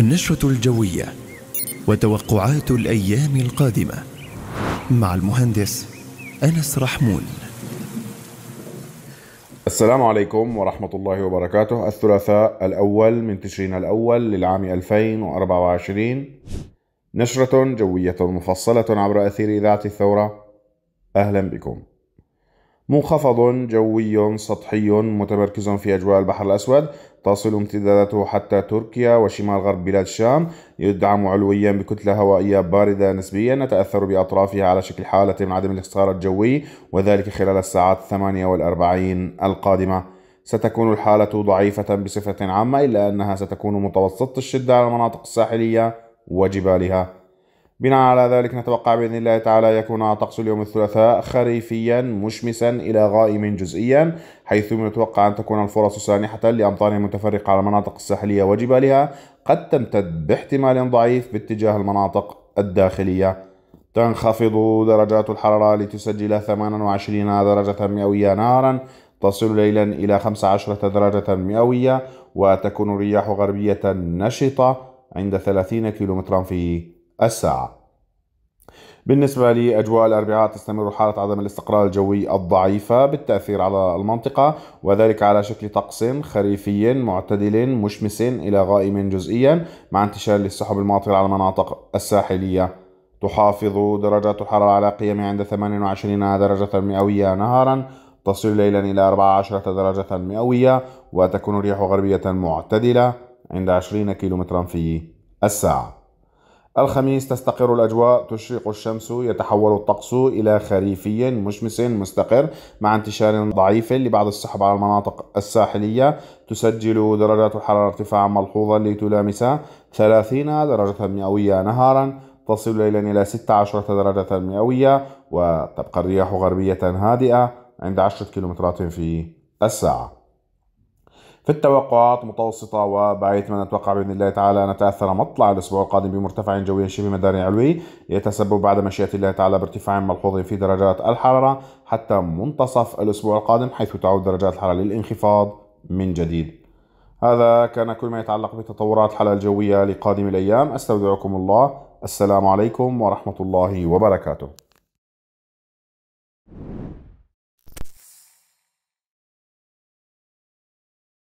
النشرة الجوية وتوقعات الأيام القادمة مع المهندس أنس رحمون السلام عليكم ورحمة الله وبركاته الثلاثاء الأول من تشرين الأول للعام 2024 نشرة جوية مفصلة عبر أثير إذاعة الثورة أهلا بكم منخفض جوي سطحي متمركز في أجواء البحر الأسود تصل امتداداته حتى تركيا وشمال غرب بلاد الشام يدعم علويا بكتلة هوائية باردة نسبيا نتأثر بأطرافها على شكل حالة من عدم الاستقرار الجوي وذلك خلال الساعات الثمانية والأربعين القادمة ستكون الحالة ضعيفة بصفة عامة إلا أنها ستكون متوسطة الشدة على المناطق الساحلية وجبالها بناء على ذلك نتوقع بإذن الله تعالى يكون طقس اليوم الثلاثاء خريفيا مشمسا إلى غائم جزئيا حيث يتوقع أن تكون الفرص سانحة لأمطار متفرقة على المناطق الساحلية وجبالها قد تمتد باحتمال ضعيف باتجاه المناطق الداخلية تنخفض درجات الحرارة لتسجل 28 درجة مئوية نارا تصل ليلا إلى 15 درجة مئوية وتكون الرياح غربية نشطة عند 30 كيلومترا في الساعة بالنسبة لأجواء الأربعاء تستمر حالة عدم الاستقرار الجوي الضعيفة بالتأثير على المنطقة وذلك على شكل طقس خريفي معتدل مشمس إلى غائم جزئيا مع انتشار للسحب الماطرة على المناطق الساحلية تحافظ درجات الحرارة على قيم عند 28 درجة مئوية نهارا تصل ليلا إلى 14 درجة مئوية وتكون الرياح غربية معتدلة عند 20 كيلومترا في الساعة الخميس تستقر الأجواء تشرق الشمس يتحول الطقس إلى خريفي مشمس مستقر مع انتشار ضعيف لبعض السحب على المناطق الساحلية تسجل درجات الحرارة ارتفاعا ملحوظا لتلامس 30 درجة مئوية نهارا تصل ليلا إلى 16 درجة مئوية وتبقى الرياح غربية هادئة عند 10 كيلومترات في الساعة في التوقعات متوسطة وبعيد ما نتوقع بإذن الله تعالى أن نتأثر مطلع الأسبوع القادم بمرتفع جوي شبه مداري علوي يتسبب بعد مشيئة الله تعالى بارتفاع ملحوظ في درجات الحرارة حتى منتصف الأسبوع القادم حيث تعود درجات الحرارة للانخفاض من جديد هذا كان كل ما يتعلق بتطورات الحالة الجوية لقادم الأيام أستودعكم الله السلام عليكم ورحمة الله وبركاته